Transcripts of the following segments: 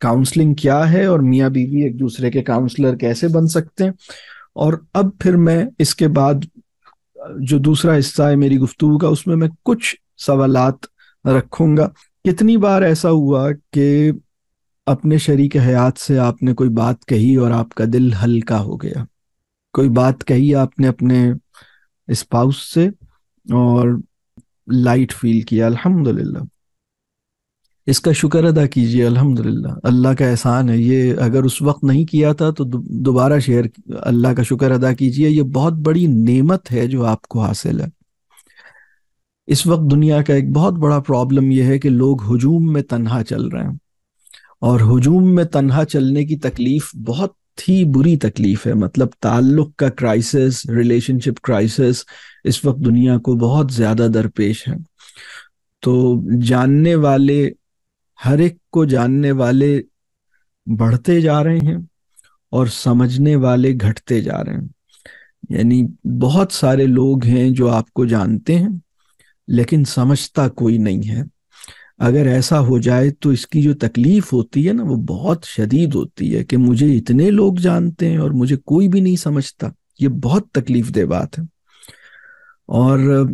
counselling क्या है और मियाँ बीवी एक दूसरे के काउंसलर कैसे बन सकते हैं और अब फिर मैं इसके बाद जो दूसरा हिस्सा है मेरी गुफ्तु का उसमें मैं कुछ सवाल रखूंगा कितनी बार ऐसा हुआ कि अपने शरीक हयात से आपने कोई बात कही और आपका दिल हल्का हो गया कोई बात कही आपने अपने स्पाउस से और लाइट फील किया अल्हम्दुलिल्लाह इसका शुक्र अदा कीजिए अल्हम्दुलिल्लाह अल्लाह का एहसान है ये अगर उस वक्त नहीं किया था तो दोबारा शेयर अल्लाह का शुक्र अदा कीजिए ये बहुत बड़ी नेमत है जो आपको हासिल है इस वक्त दुनिया का एक बहुत बड़ा प्रॉब्लम यह है कि लोग हजूम में तन्हा चल रहे हैं और हजूम में तन्हा चलने की तकलीफ बहुत ही बुरी तकलीफ है मतलब ताल्लुक का क्राइसिस रिलेशनशिप क्राइसिस इस वक्त दुनिया को बहुत ज़्यादा दरपेश है तो जानने वाले हर एक को जानने वाले बढ़ते जा रहे हैं और समझने वाले घटते जा रहे हैं यानी बहुत सारे लोग हैं जो आपको जानते हैं लेकिन समझता कोई नहीं है अगर ऐसा हो जाए तो इसकी जो तकलीफ होती है ना वो बहुत शदीद होती है कि मुझे इतने लोग जानते हैं और मुझे कोई भी नहीं समझता ये बहुत तकलीफ दे बात है और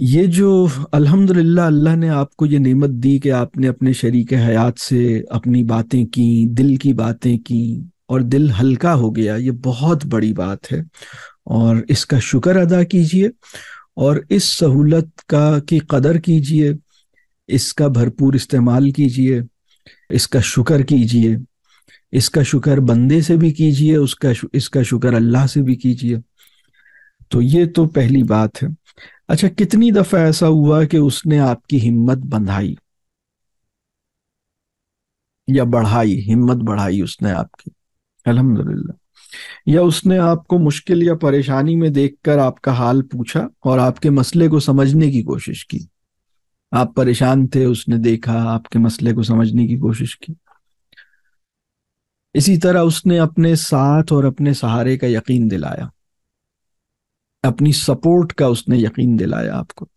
ये जो अल्हम्दुलिल्लाह अल्लाह ने आपको ये नेमत दी कि आपने अपने शरीक हयात से अपनी बातें की दिल की बातें की और दिल हल्का हो गया ये बहुत बड़ी बात है और इसका शुक्र अदा कीजिए और इस सहूलत का की कदर कीजिए इसका भरपूर इस्तेमाल कीजिए इसका शुक्र कीजिए इसका शुक्र बंदे से भी कीजिए उसका इसका शुक्र अल्लाह से भी कीजिए तो ये तो पहली बात है अच्छा कितनी दफा ऐसा हुआ कि उसने आपकी हिम्मत बंधाई या बढ़ाई हिम्मत बढ़ाई उसने आपकी अल्हम्दुलिल्लाह या उसने आपको मुश्किल या परेशानी में देखकर आपका हाल पूछा और आपके मसले को समझने की कोशिश की आप परेशान थे उसने देखा आपके मसले को समझने की कोशिश की इसी तरह उसने अपने साथ और अपने सहारे का यकीन दिलाया अपनी सपोर्ट का उसने यकीन दिलाया आपको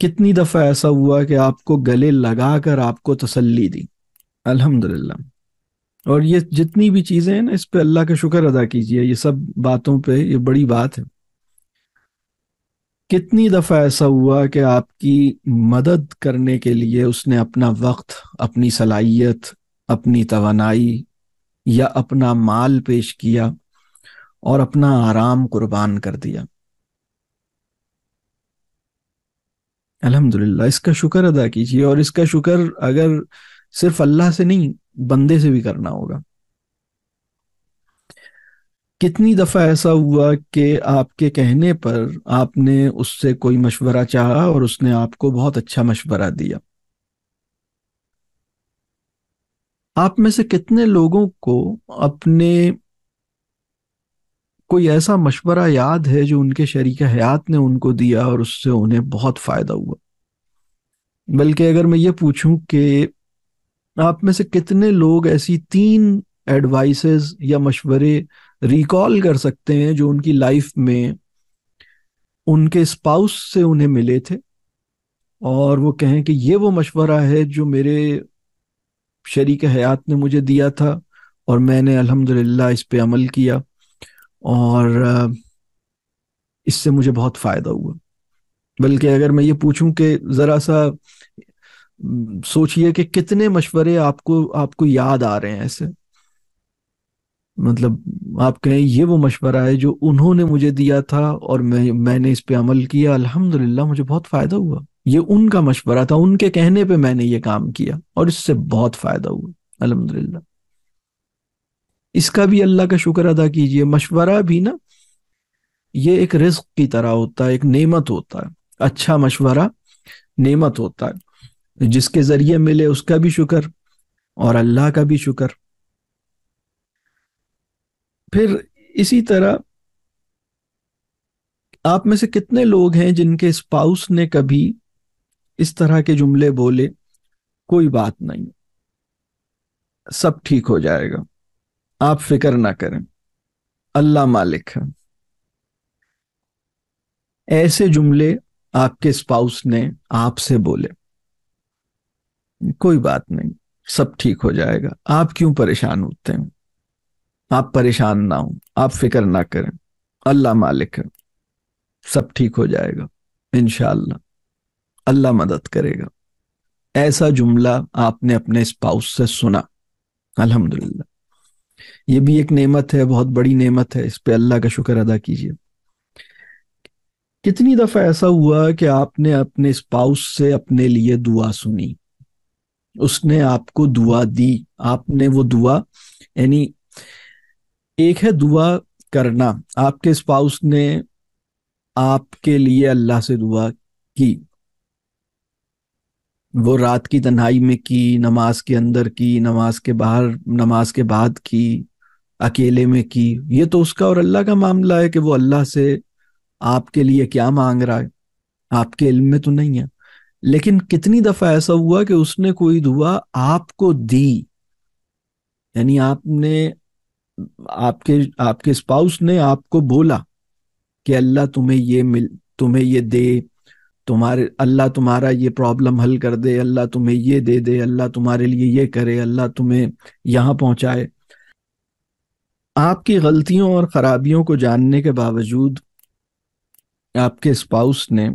कितनी दफा ऐसा हुआ कि आपको गले लगाकर आपको तसल्ली दी अल्हम्दुलिल्लाह और ये जितनी भी चीजें हैं ना इस पे अल्लाह का शुक्र अदा कीजिए ये सब बातों पे ये बड़ी बात है कितनी दफा ऐसा हुआ कि आपकी मदद करने के लिए उसने अपना वक्त अपनी सलाहियत अपनी तोानाई या अपना माल पेश किया और अपना आराम कुर्बान कर दिया अल्हम्दुलिल्लाह इसका शुक्र अदा कीजिए और इसका शुक्र अगर सिर्फ अल्लाह से नहीं बंदे से भी करना होगा कितनी दफा ऐसा हुआ कि आपके कहने पर आपने उससे कोई मशवरा चाहा और उसने आपको बहुत अच्छा मशवरा दिया आप में से कितने लोगों को अपने कोई ऐसा मशवरा याद है जो उनके शरीक हयात ने उनको दिया और उससे उन्हें बहुत फायदा हुआ बल्कि अगर मैं ये पूछूं कि आप में से कितने लोग ऐसी तीन एडवाइसेस या मशवरे रिकॉल कर सकते हैं जो उनकी लाइफ में उनके स्पाउस से उन्हें मिले थे और वो कहें कि ये वो मशवरा है जो मेरे शरीक हयात ने मुझे दिया था और मैंने अल्हम्दुलिल्लाह इस पे अमल किया और इससे मुझे बहुत फायदा हुआ बल्कि अगर मैं ये पूछूं कि जरा सा सोचिए कि कितने मशवरे आपको आपको याद आ रहे हैं ऐसे मतलब आप कहें ये वो मशवरा है जो उन्होंने मुझे दिया था और मैं मैंने इस पे अमल किया अल्हम्दुलिल्लाह मुझे बहुत फायदा हुआ ये उनका मशवरा था उनके कहने पे मैंने ये काम किया और इससे बहुत फायदा हुआ अल्हम्दुलिल्लाह इसका भी अल्लाह का शुक्र अदा कीजिए मशवरा भी ना ये एक रिस्क की तरह होता है एक नेमत होता है अच्छा मशवरा नेमत होता है जिसके जरिए मिले उसका भी शुक्र और अल्लाह का भी शुक्र फिर इसी तरह आप में से कितने लोग हैं जिनके स्पाउस ने कभी इस तरह के जुमले बोले कोई बात नहीं सब ठीक हो जाएगा आप फिक्र ना करें अल्लाह मालिक है ऐसे जुमले आपके स्पाउस ने आपसे बोले कोई बात नहीं सब ठीक हो जाएगा आप क्यों परेशान होते हैं आप परेशान ना हो आप फिक्र ना करें अल्लाह मालिक है सब ठीक हो जाएगा इनशाला अल्लाह मदद करेगा ऐसा जुमला आपने अपने स्पाउस से सुना अल्हम्दुलिल्लाह ये भी एक नेमत है बहुत बड़ी नेमत है इस पे अल्लाह का शुक्र अदा कीजिए कितनी दफा ऐसा हुआ कि आपने अपने स्पाउस से अपने लिए दुआ सुनी उसने आपको दुआ दी आपने वो दुआ यानी एक है दुआ करना आपके स्पाउस ने आपके लिए अल्लाह से दुआ की वो रात की तन्हाई में की नमाज के अंदर की नमाज के बाहर नमाज के बाद की अकेले में की ये तो उसका और अल्लाह का मामला है कि वो अल्लाह से आपके लिए क्या मांग रहा है आपके इल्म में तो नहीं है लेकिन कितनी दफा ऐसा हुआ कि उसने कोई दुआ आपको दी यानी आपने आपके आपके स्पाउस ने आपको बोला कि अल्लाह तुम्हें ये मिल तुम्हें ये दे तुम्हारे अल्लाह तुम्हारा ये प्रॉब्लम हल कर दे अल्लाह तुम्हें ये दे दे अल्लाह तुम्हारे लिए ये करे अल्लाह तुम्हें यहां पहुंचाए आपकी गलतियों और ख़राबियों को जानने के बावजूद आपके स्पाउस ने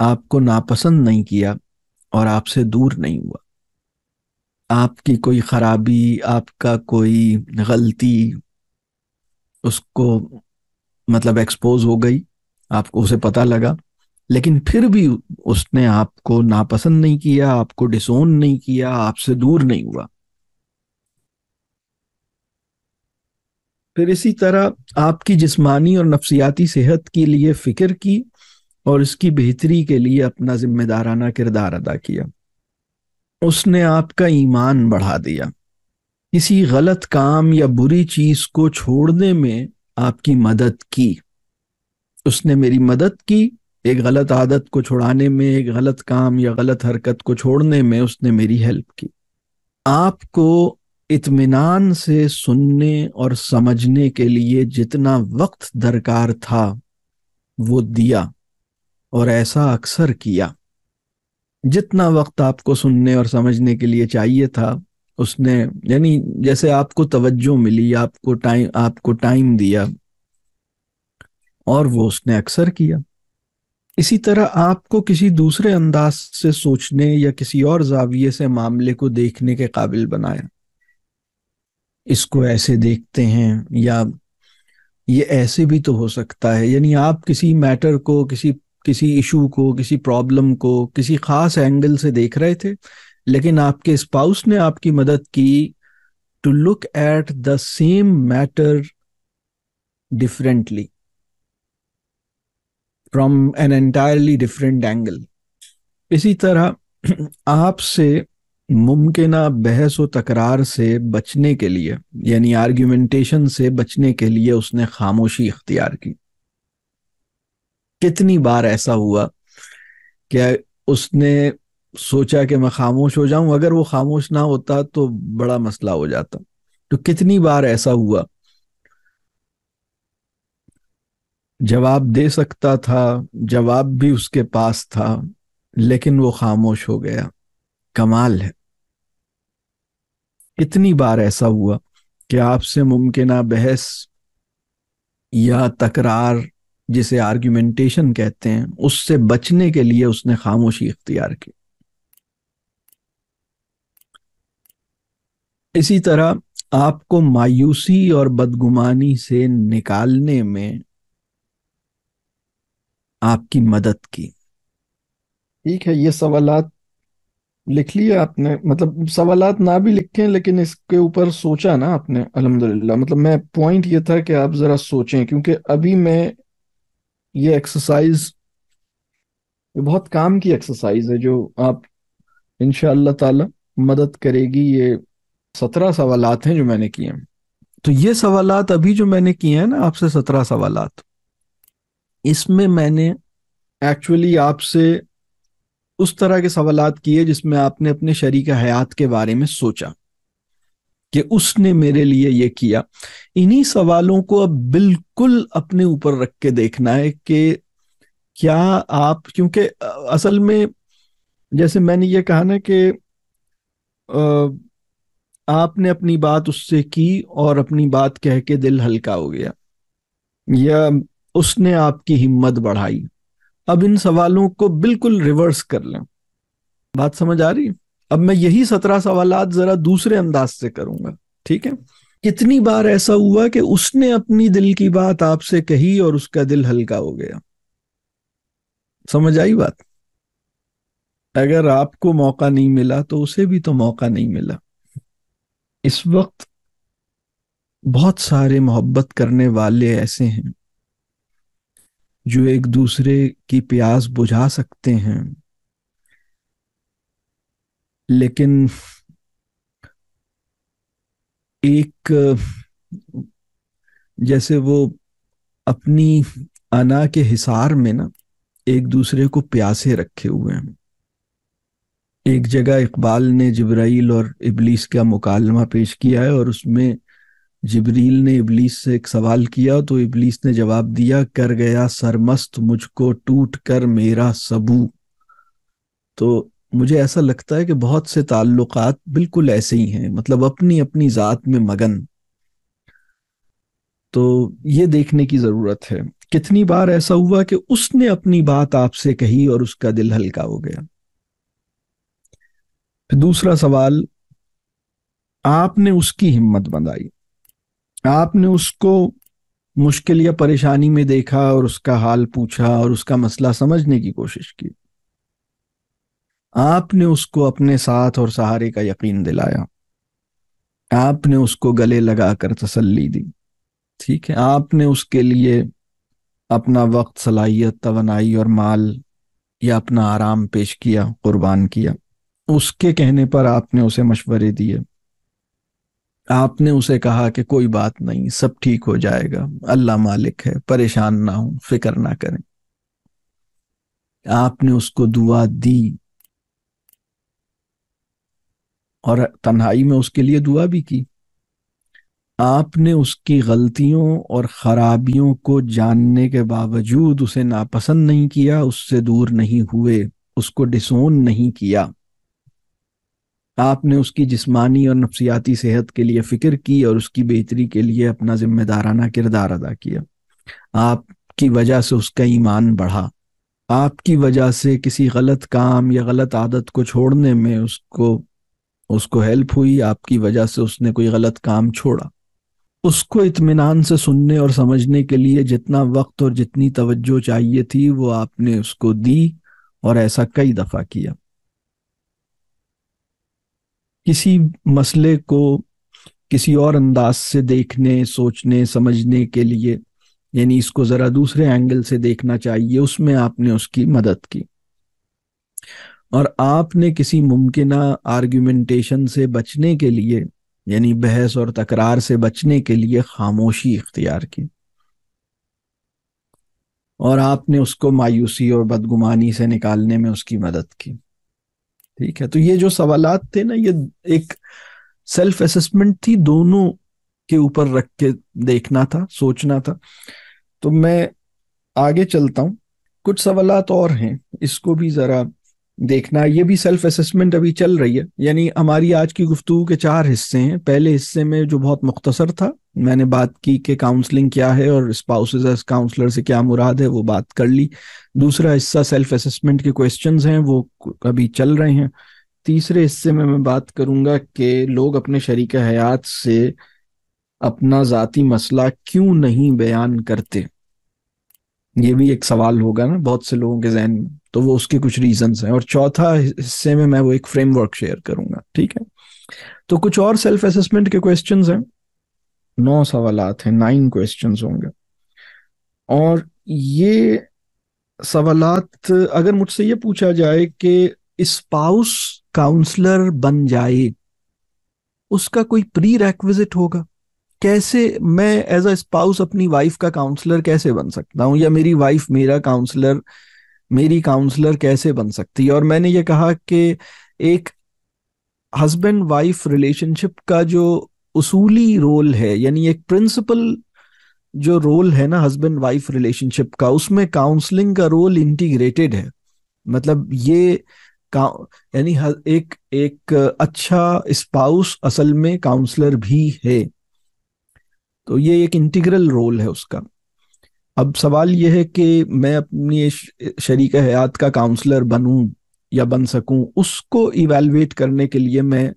आपको नापसंद नहीं किया और आपसे दूर नहीं हुआ आपकी कोई ख़राबी आपका कोई गलती उसको मतलब एक्सपोज हो गई आपको उसे पता लगा लेकिन फिर भी उसने आपको नापसंद नहीं किया आपको डिसोन नहीं किया आपसे दूर नहीं हुआ फिर इसी तरह आपकी जिस्मानी और नफसियाती सेहत के लिए फिक्र की और इसकी बेहतरी के लिए अपना जिम्मेदाराना किरदार अदा किया उसने आपका ईमान बढ़ा दिया किसी गलत काम या बुरी चीज को छोड़ने में आपकी मदद की उसने मेरी मदद की एक गलत आदत को छुड़ाने में एक गलत काम या गलत हरकत को छोड़ने में उसने मेरी हेल्प की आपको इत्मीनान से सुनने और समझने के लिए जितना वक्त दरकार था वो दिया और ऐसा अक्सर किया जितना वक्त आपको सुनने और समझने के लिए चाहिए था उसने यानी जैसे आपको तवज्जो मिली आपको टाइम आपको टाइम दिया और वो उसने अक्सर किया इसी तरह आपको किसी दूसरे अंदाज से सोचने या किसी और जाविये से मामले को देखने के काबिल बनाया इसको ऐसे देखते हैं या ये ऐसे भी तो हो सकता है यानी आप किसी मैटर को किसी किसी इशू को किसी प्रॉब्लम को किसी खास एंगल से देख रहे थे लेकिन आपके स्पाउस ने आपकी मदद की to look at the same matter differently from an entirely different angle इसी तरह आपसे मुमकिना बहस व तकरार से बचने के लिए यानी आर्ग्यूमेंटेशन से बचने के लिए उसने खामोशी इख्तियार की कितनी बार ऐसा हुआ क्या उसने सोचा कि मैं खामोश हो जाऊं अगर वो खामोश ना होता तो बड़ा मसला हो जाता तो कितनी बार ऐसा हुआ जवाब दे सकता था जवाब भी उसके पास था लेकिन वो खामोश हो गया कमाल है कितनी बार ऐसा हुआ कि आपसे मुमकिन बहस या तकरार जिसे आर्ग्यूमेंटेशन कहते हैं उससे बचने के लिए उसने खामोशी इख्तियार की इसी तरह आपको मायूसी और बदगुमानी से निकालने में आपकी मदद की ठीक है ये सवालत लिख लिया आपने मतलब सवाल ना भी लिखे लेकिन इसके ऊपर सोचा ना आपने अलहमदुल्ला मतलब मैं पॉइंट ये था कि आप जरा सोचें क्योंकि अभी मैं ये एक्सरसाइज ये बहुत काम की एक्सरसाइज है जो आप इनशाला ताला मदद करेगी ये सत्रह सवाल हैं जो मैंने किए हैं तो ये सवाल अभी जो मैंने किए हैं ना आपसे सत्रह सवाल इसमें मैंने एक्चुअली आपसे उस तरह के सवाल किए जिसमें आपने अपने शरीक हयात के बारे में सोचा कि उसने मेरे लिए ये किया इन्हीं सवालों को अब बिल्कुल अपने ऊपर रख के देखना है कि क्या आप क्योंकि असल में जैसे मैंने ये कहा ना कि आपने अपनी बात उससे की और अपनी बात कह के दिल हल्का हो गया या उसने आपकी हिम्मत बढ़ाई अब इन सवालों को बिल्कुल रिवर्स कर लें बात समझ आ रही अब मैं यही सत्रह सवाल जरा दूसरे अंदाज से करूंगा ठीक है कितनी बार ऐसा हुआ कि उसने अपनी दिल की बात आपसे कही और उसका दिल हल्का हो गया समझ आई बात अगर आपको मौका नहीं मिला तो उसे भी तो मौका नहीं मिला इस वक्त बहुत सारे मोहब्बत करने वाले ऐसे हैं जो एक दूसरे की प्यास बुझा सकते हैं लेकिन एक जैसे वो अपनी अना के हिसार में ना एक दूसरे को प्यासे रखे हुए हैं एक जगह इकबाल ने जब्राइल और इबलीस का मुकालमा पेश किया है और उसमें जिबरील ने इबलीस से एक सवाल किया तो इबलीस ने जवाब दिया कर गया सरमस्त मुझको टूट कर मेरा सबू तो मुझे ऐसा लगता है कि बहुत से ताल्लुकात बिल्कुल ऐसे ही हैं मतलब अपनी अपनी जात में मगन तो ये देखने की जरूरत है कितनी बार ऐसा हुआ कि उसने अपनी बात आपसे कही और उसका दिल हल्का हो गया फिर दूसरा सवाल आपने उसकी हिम्मत बनाई आपने उसको मुश्किल या परेशानी में देखा और उसका हाल पूछा और उसका मसला समझने की कोशिश की आपने उसको अपने साथ और सहारे का यकीन दिलाया आपने उसको गले लगाकर तसल्ली दी ठीक है आपने उसके लिए अपना वक्त सलाहियत तोनाई और माल या अपना आराम पेश किया कुर्बान किया उसके कहने पर आपने उसे मशवरे दिए आपने उसे कहा कि कोई बात नहीं सब ठीक हो जाएगा अल्लाह मालिक है परेशान ना हो फिक्र ना करें आपने उसको दुआ दी और तन्हाई में उसके लिए दुआ भी की आपने उसकी गलतियों और खराबियों को जानने के बावजूद उसे नापसंद नहीं किया उससे दूर नहीं हुए उसको डिसोन नहीं किया आपने उसकी जिस्मानी और नफसियाती सेहत के लिए फिक्र की और उसकी बेहतरी के लिए अपना जिम्मेदाराना किरदार अदा किया आपकी वजह से उसका ईमान बढ़ा आपकी वजह से किसी गलत काम या गलत आदत को छोड़ने में उसको उसको हेल्प हुई आपकी वजह से उसने कोई गलत काम छोड़ा उसको इतमान से सुनने और समझने के लिए जितना वक्त और जितनी तवज्जो चाहिए थी वो आपने उसको दी और ऐसा कई दफ़ा किया किसी मसले को किसी और अंदाज से देखने सोचने समझने के लिए यानी इसको जरा दूसरे एंगल से देखना चाहिए उसमें आपने उसकी मदद की और आपने किसी मुमकिन आर्ग्यूमेंटेशन से बचने के लिए यानी बहस और तकरार से बचने के लिए खामोशी इख्तियार की और आपने उसको मायूसी और बदगुमानी से निकालने में उसकी मदद की ठीक है तो ये जो सवाल थे ना ये एक सेल्फ असेसमेंट थी दोनों के ऊपर रख के देखना था सोचना था तो मैं आगे चलता हूं कुछ सवाल और हैं इसको भी जरा देखना ये भी सेल्फ असेसमेंट अभी चल रही है यानी हमारी आज की गुफ्तु के चार हिस्से हैं पहले हिस्से में जो बहुत मुख्तसर था मैंने बात की कि काउंसलिंग क्या है और स्पाउसेज एज काउंसलर से क्या मुराद है वो बात कर ली दूसरा हिस्सा सेल्फ असेसमेंट के क्वेश्चंस हैं वो अभी चल रहे हैं तीसरे हिस्से में मैं बात करूंगा कि लोग अपने शरीक हयात से अपना ज़ाती मसला क्यों नहीं बयान करते ये भी एक सवाल होगा ना बहुत से लोगों के जहन में तो वो उसके कुछ रीजंस हैं और चौथा हिस्से में मैं वो एक फ्रेमवर्क शेयर करूंगा ठीक है तो कुछ और सेल्फ असेसमेंट के क्वेश्चंस हैं नौ सवालत हैं नाइन क्वेश्चन होंगे और ये सवाल अगर मुझसे ये पूछा जाए कि स्पाउस काउंसलर बन जाए उसका कोई प्री रेक्विजिट होगा कैसे मैं एज अ स्पाउस अपनी वाइफ का काउंसलर कैसे बन सकता हूँ या मेरी वाइफ मेरा काउंसलर मेरी काउंसलर कैसे बन सकती है और मैंने ये कहा कि एक हस्बैंड वाइफ रिलेशनशिप का जो उसूली रोल है यानी एक प्रिंसिपल जो रोल है ना हस्बैंड वाइफ रिलेशनशिप का उसमें काउंसलिंग का रोल इंटीग्रेटेड है मतलब ये यानी एक एक अच्छा स्पाउस असल में काउंसलर भी है तो ये एक इंटीग्रल रोल है उसका अब सवाल यह है कि मैं अपनी शरीक हयात का काउंसलर बनूं या बन सकूं उसको इवेलुएट करने के लिए मैं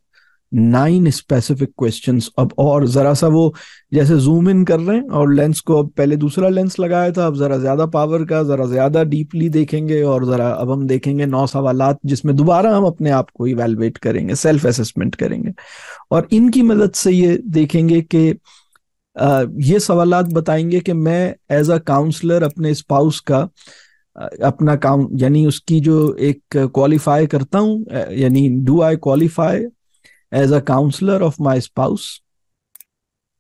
नाइन स्पेसिफिक क्वेश्चन अब और जरा सा वो जैसे जूम इन कर रहे हैं और लेंस को अब पहले दूसरा लेंस लगाया था अब जरा ज्यादा पावर का जरा ज्यादा डीपली देखेंगे और जरा अब हम देखेंगे नौ सवाल जिसमें दोबारा हम अपने आप को इवेलुएट करेंगे सेल्फ असेसमेंट करेंगे और इनकी मदद से ये देखेंगे कि ये सवाल बताएंगे कि मैं एज अ काउंसलर अपने स्पाउस का अपना काम यानी उसकी जो एक क्वालिफाई करता हूँ यानी do I qualify as a counsellor of my spouse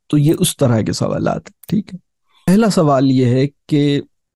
तो ये उस तरह के सवाल ठीक है पहला सवाल ये है कि